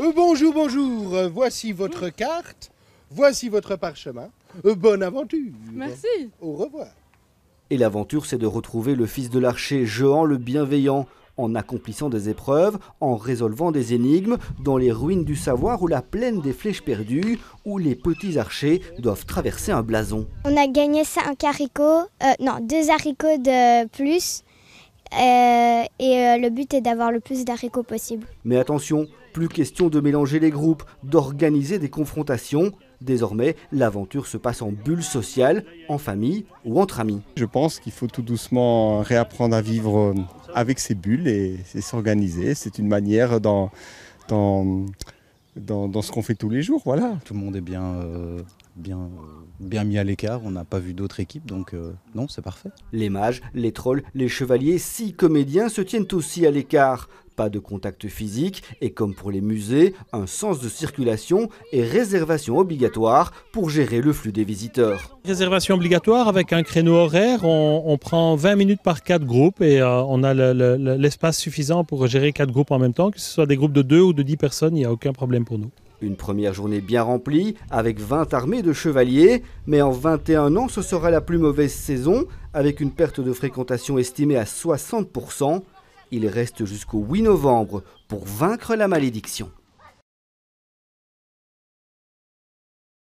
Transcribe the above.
Euh, bonjour, bonjour, euh, voici votre carte, voici votre parchemin. Euh, bonne aventure. Merci. Au revoir. Et l'aventure, c'est de retrouver le fils de l'archer, Jean le Bienveillant, en accomplissant des épreuves, en résolvant des énigmes, dans les ruines du savoir ou la plaine des flèches perdues, où les petits archers doivent traverser un blason. On a gagné cinq haricots, euh, non, deux haricots de plus, euh, et euh, le but est d'avoir le plus d'haricots possible. Mais attention, plus question de mélanger les groupes, d'organiser des confrontations. Désormais, l'aventure se passe en bulle sociale, en famille ou entre amis. Je pense qu'il faut tout doucement réapprendre à vivre euh, avec ces bulles et s'organiser. C'est une manière dans, dans dans, ce qu'on fait tous les jours. Voilà. Tout le monde est bien, euh, bien, euh, bien mis à l'écart. On n'a pas vu d'autres équipes, donc euh, non, c'est parfait. Les mages, les trolls, les chevaliers, six comédiens se tiennent aussi à l'écart pas de contact physique et comme pour les musées, un sens de circulation et réservation obligatoire pour gérer le flux des visiteurs. Réservation obligatoire avec un créneau horaire, on, prend 20 minutes par quatre groupes et euh, on a l'espace suffisant pour gérer quatre groupes en même temps, que ce soit des groupes de 2 ou de 10 personnes, il n'y a aucun problème pour nous. Une première journée bien remplie, avec 20 armées de chevaliers, mais en 21 ans, ce sera la plus mauvaise saison, avec une perte de fréquentation estimée à 60%. Il reste jusqu'au 8 novembre pour vaincre la malédiction.